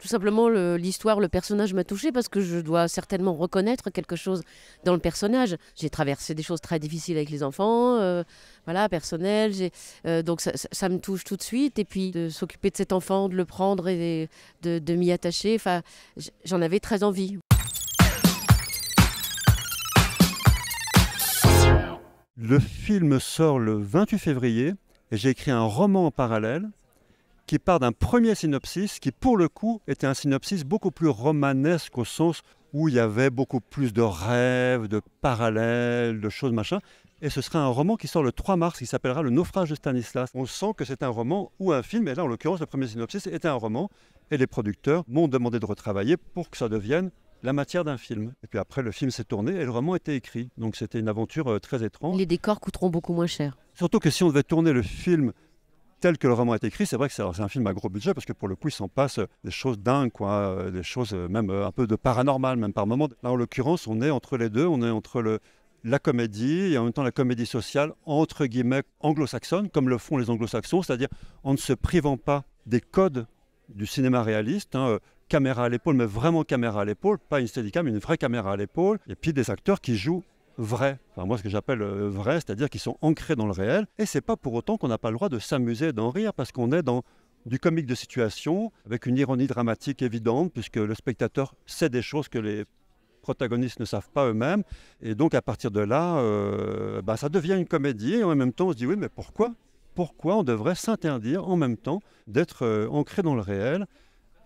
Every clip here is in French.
tout simplement l'histoire, le, personnage m'a touché parce que je dois certainement reconnaître quelque chose dans le personnage. J'ai traversé des choses très difficiles avec les enfants, euh, voilà, personnel, euh, donc ça, me touche tout de suite. Et puis de s'occuper de cet enfant, de le prendre et de, m'y attacher, j'en avais très envie. Le film sort le 28 février j'ai écrit un roman en parallèle qui part d'un premier synopsis qui, pour le coup, était un synopsis beaucoup plus romanesque au sens où il y avait beaucoup plus de rêves, de parallèles, de choses machin. Et ce sera un roman qui sort le 3 mars, qui s'appellera Le naufrage de Stanislas. On sent que c'est un roman ou un film, et là en l'occurrence le premier synopsis était un roman, et les producteurs m'ont demandé de retravailler pour que ça devienne la matière d'un film. Et puis après, le film s'est tourné et le roman était écrit. Donc c'était une aventure euh, très étrange. Les décors coûteront beaucoup moins cher. Surtout que si on devait tourner le film tel que le roman est écrit, c'est vrai que c'est un film à gros budget parce que pour le coup, il s'en passe euh, des choses dingues, quoi, euh, des choses euh, même un peu de paranormal, même par moment. Là, en l'occurrence, on est entre les deux, on est entre le, la comédie et en même temps la comédie sociale entre guillemets anglo-saxonne, comme le font les anglo-saxons, c'est-à-dire en ne se privant pas des codes du cinéma réaliste, hein, caméra à l'épaule, mais vraiment caméra à l'épaule, pas une steadicam, une vraie caméra à l'épaule, et puis des acteurs qui jouent vrai Enfin, moi, ce que j'appelle euh, vrai, c'est-à-dire qu'ils sont ancrés dans le réel. Et c'est pas pour autant qu'on n'a pas le droit de s'amuser, d'en rire, parce qu'on est dans du comique de situation, avec une ironie dramatique évidente, puisque le spectateur sait des choses que les protagonistes ne savent pas eux-mêmes. Et donc, à partir de là, euh, bah, ça devient une comédie. Et en même temps, on se dit, oui, mais pourquoi Pourquoi on devrait s'interdire en même temps d'être euh, ancré dans le réel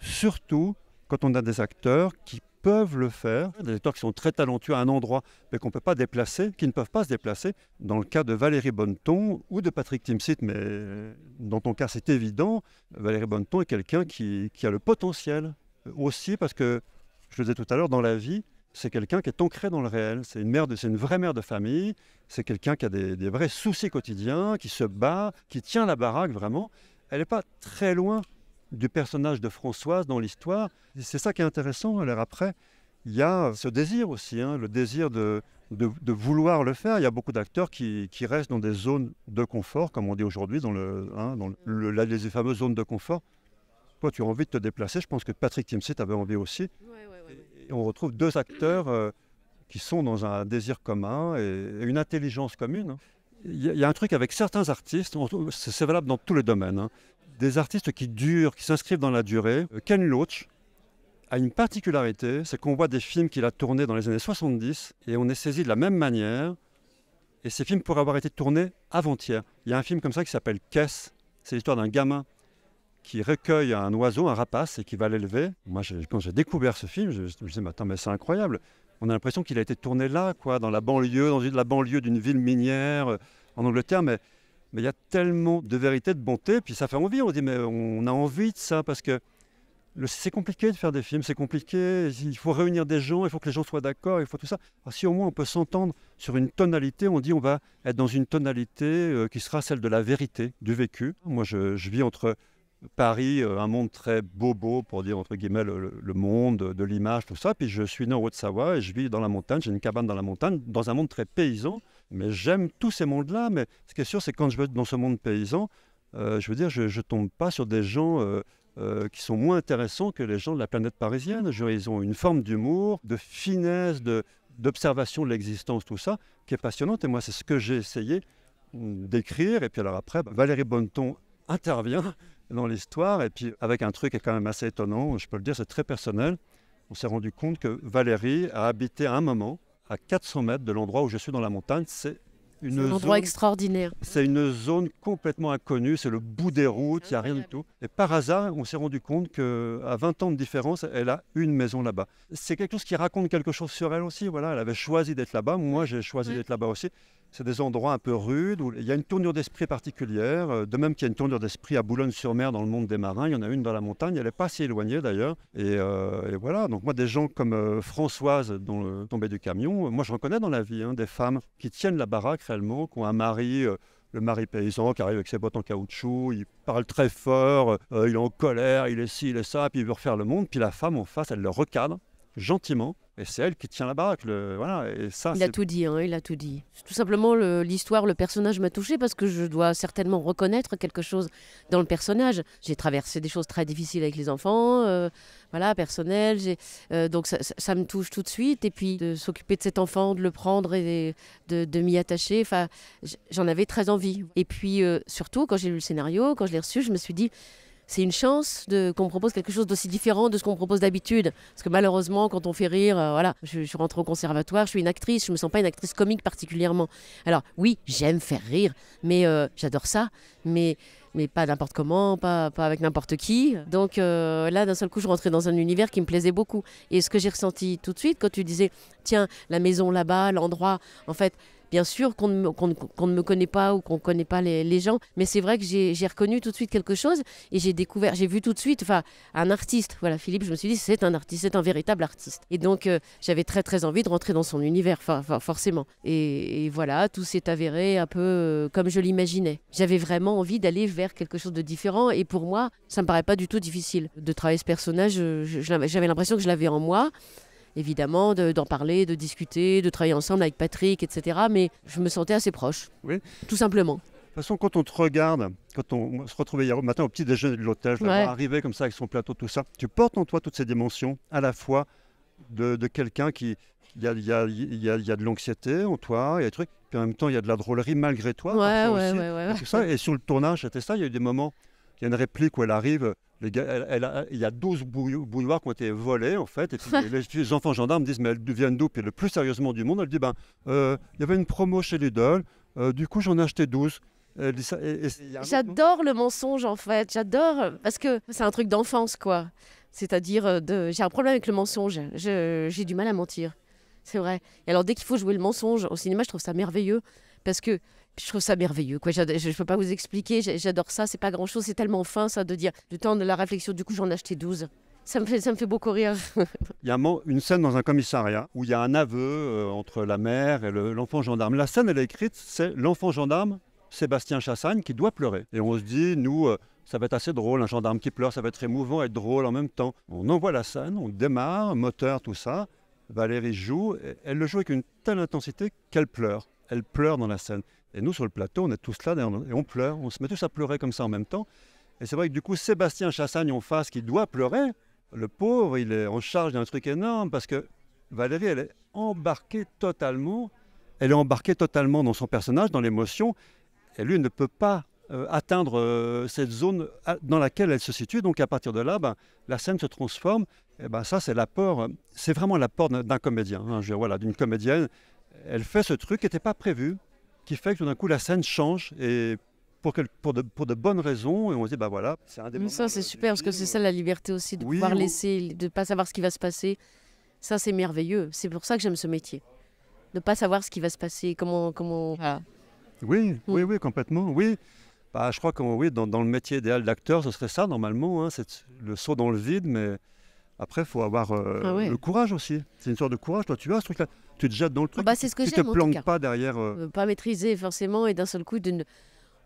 Surtout quand on a des acteurs qui peuvent le faire, des acteurs qui sont très talentueux à un endroit, mais qu'on ne peut pas déplacer, qui ne peuvent pas se déplacer. Dans le cas de Valérie Bonneton ou de Patrick Timsit, mais euh, dans ton cas c'est évident, Valérie Bonneton est quelqu'un qui, a le potentiel euh, aussi, parce que, je le disais tout à l'heure, dans la vie, c'est quelqu'un qui est ancré dans le réel. C'est une, mère de, c'est une vraie mère de famille. C'est quelqu'un qui a des, des, vrais soucis quotidiens, qui se bat, qui tient la baraque vraiment. Elle n'est pas très loin du personnage de Françoise dans l'histoire. C'est ça qui est intéressant. Alors après, il y a ce désir aussi, hein, le désir de, vouloir le faire. Il y a beaucoup d'acteurs qui, restent dans des zones de confort, comme on dit aujourd'hui, dans, le, hein, les fameuses zones de confort. Toi, tu as envie de te déplacer. Je pense que Patrick Timsit avait envie aussi. on retrouve deux acteurs euh, qui sont dans un désir commun et, une intelligence commune. Hein. Il y, a un truc avec certains artistes, c'est valable dans tous les domaines des artistes qui durent, qui s'inscrivent dans la durée. Euh, Ken Loach a une particularité, c'est qu'on voit des films qu'il a tournés dans les années 70 et on est saisi de la même manière. Et ces films pourraient avoir été tournés avant-hier. Il y a un film comme ça qui s'appelle Caisse. C'est l'histoire d'un gamin qui recueille un oiseau, un rapace, et qui va l'élever. Moi, quand j'ai découvert ce film, je me disais, mais attends, mais c'est incroyable. On a l'impression qu'il a été tourné là, quoi, dans la banlieue, dans la banlieue d'une ville minière euh, en Angleterre, mais mais il y a tellement de vérité, de bonté, puis ça fait envie. On dit, mais on a envie de ça parce que c'est compliqué de faire des films, c'est compliqué. Il faut réunir des gens, il faut que les gens soient d'accord, il faut tout ça. si au moins on peut s'entendre sur une tonalité, on dit on va être dans une tonalité euh, qui sera celle de la vérité, du vécu. Moi, je vis entre Paris, euh, un monde très bobo, pour dire entre guillemets le, monde, de l'image, tout ça. Puis je suis né en Haute-Savoie et je vis dans la montagne, j'ai une cabane dans la montagne, dans un monde très paysan. Mais j'aime tous ces mondes-là. Mais ce qui est sûr, c'est quand je vais dans ce monde paysan, euh, je veux dire, je ne tombe pas sur des gens euh, qui sont moins intéressants que les gens de la planète parisienne. Je, ils ont une forme d'humour, de finesse, d'observation de, de l'existence, tout ça, qui est passionnante. Et moi, c'est ce que j'ai essayé mm, d'écrire. Et puis alors après, Valérie Bonneton intervient dans l'histoire, et puis avec un truc qui est quand même assez étonnant, je peux le dire, c'est très personnel, on s'est rendu compte que Valérie a habité à un moment à 400 mètres de l'endroit où je suis dans la montagne. C'est une endroit extraordinaire. C'est une zone complètement inconnue, c'est le bout des routes, il n'y a rien du tout. Et par hasard, on s'est rendu compte qu'à 20 ans de différence, elle a une maison là-bas. C'est quelque chose qui raconte quelque chose sur elle aussi. Voilà, elle avait choisi d'être là-bas, moi j'ai choisi d'être là-bas aussi c'est des endroits un peu rudes où il y a une tournure d'esprit particulière. Euh, de même qu'il y a une tournure d'esprit à Boulogne-sur-Mer dans le monde des marins, il y en a une dans la montagne, elle n'est pas si éloignée d'ailleurs. Euh, et, voilà, donc moi des gens comme euh, Françoise, dont le du camion, moi je reconnais dans la vie hein, des femmes qui tiennent la baraque réellement, qui ont un mari... le mari paysan qui arrive avec ses bottes en caoutchouc, il parle très fort, il est en colère, il est ci, il est ça, puis il veut refaire le monde. Puis la femme en face, elle le recadre, gentiment. Et c'est elle qui tient la baraque. voilà, et ça, il a tout dit, hein, il a tout dit. Tout simplement, l'histoire, le, personnage m'a touché parce que je dois certainement reconnaître quelque chose dans le personnage. J'ai traversé des choses très difficiles avec les enfants, euh, voilà, personnel. Euh, donc ça, me touche tout de suite. Et puis de s'occuper de cet enfant, de le prendre et de, de m'y attacher, j'en avais très envie. Et puis euh, surtout, quand j'ai lu le scénario, quand je l'ai reçu, je me suis dit c'est une chance de, qu'on propose quelque chose d'aussi différent de ce qu'on propose d'habitude. Parce que malheureusement, quand on fait rire, euh, voilà, je, suis rentre au conservatoire, je suis une actrice, je me sens pas une actrice comique particulièrement. Alors oui, j'aime faire rire, mais euh, j'adore ça, mais mais pas n'importe comment, pas, avec n'importe qui. Donc euh, là, d'un seul coup, je rentrais dans un univers qui me plaisait beaucoup. Et ce que j'ai ressenti tout de suite, quand tu disais, tiens, la maison là-bas, l'endroit, en fait, bien sûr qu'on ne, me connaît pas ou qu'on ne connaît pas les, gens, mais c'est vrai que j'ai reconnu tout de suite quelque chose et j'ai découvert, j'ai vu tout de suite enfin, un artiste. Voilà, Philippe, je me suis dit, c'est un artiste, c'est un véritable artiste. Et donc, euh, j'avais très, très envie de rentrer dans son univers, forcément. Et, voilà, tout s'est avéré un peu euh, comme je l'imaginais. J'avais vraiment envie d'aller vers quelque chose de différent et pour moi, ça me paraît pas du tout difficile de travailler ce personnage. Euh, j'avais l'impression que je l'avais en moi évidemment, d'en parler, de discuter, de travailler ensemble avec Patrick, etc. Mais je me sentais assez proche, oui. tout simplement. De toute façon, quand on te regarde, quand on se retrouvait hier matin au petit déjeuner de l'hôtel, ouais. arrivé comme ça avec son plateau, tout ça, tu portes en toi toutes ces dimensions à la fois de, quelqu'un qui. Il y a, y, a, y, a, y a, de l'anxiété en toi, il y a des trucs, puis en même temps, il y a de la drôlerie malgré toi. Ouais, ouais, aussi, et ça. Et sur le tournage, c'était ça, il y a eu des moments y a une réplique où elle arrive. Les il y a 12 bouilloires qui ont été volées, en fait. Et puis les, enfants gendarmes disent Mais elles deviennent d'où Et le plus sérieusement du monde, elle dit Ben, euh, il y avait une promo chez Lidl, euh, du coup j'en ai acheté 12. J'adore le mensonge en fait, j'adore euh, parce que c'est un truc d'enfance quoi. C'est-à-dire de j'ai un problème avec le mensonge, j'ai du mal à mentir. C'est vrai. Et alors dès qu'il faut jouer le mensonge au cinéma, je trouve ça merveilleux parce que je trouve ça merveilleux. Je ne peux pas vous expliquer, j'adore ça, c'est pas grand chose, c'est tellement fin ça de dire du temps de la réflexion, du coup j'en ai acheté 12. Ça me, fait, ça me fait beaucoup rire. il y a une scène dans un commissariat où il y a un aveu euh, entre la mère et l'enfant gendarme. La scène, elle est écrite, c'est l'enfant gendarme, Sébastien Chassagne, qui doit pleurer. Et on se dit, nous, euh, ça va être assez drôle, un gendarme qui pleure, ça va être émouvant et drôle en même temps. On envoie la scène, on démarre, moteur, tout ça. Valérie joue, elle le joue avec une telle intensité qu'elle pleure elle pleure dans la scène. Et nous, sur le plateau, on est tous là et on pleure, on se met tous à pleurer comme ça en même temps. Et c'est vrai que du coup, Sébastien Chassagne en face, qui doit pleurer, le pauvre, il est en charge d'un truc énorme parce que Valérie, elle est embarquée totalement, elle est embarquée totalement dans son personnage, dans l'émotion, et lui ne peut pas euh, atteindre euh, cette zone euh, dans laquelle elle se situe. Donc à partir de là, ben, la scène se transforme. Et ben ça, c'est l'apport, c'est vraiment l'apport d'un comédien, hein. voilà, d'une comédienne elle fait ce truc qui n'était pas prévu, qui fait que tout d'un coup la scène change et pour, pour, de, bonnes raisons, et on se dit, bah voilà. Un des ça, c'est super, parce que c'est ça la liberté aussi, de pouvoir laisser, de ne pas savoir ce qui va se passer. Ça, c'est merveilleux. C'est pour ça que j'aime ce métier. De ne pas savoir ce qui va se passer, comment. comment... Ah. Oui, mm. oui, oui, complètement. Oui. Bah, je crois que oui, dans, le métier idéal d'acteur, ce serait ça, normalement. Hein, c'est le saut dans le vide, mais après, il faut avoir euh, ah le courage aussi. C'est une sorte de courage. Toi, tu vois ce truc-là. Tu te jettes dans le truc. Bah, tu te planques pas derrière. Euh, euh, pas maîtriser, forcément, et d'un seul coup,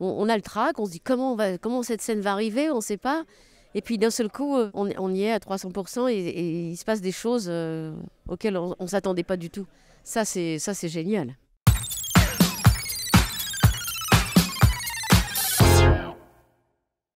on, a le trac, on se dit comment, cette scène va arriver, on ne sait pas. Et puis d'un seul coup, on, y est à 300% et, il se passe des choses auxquelles on ne s'attendait pas du tout. Ça, c'est génial.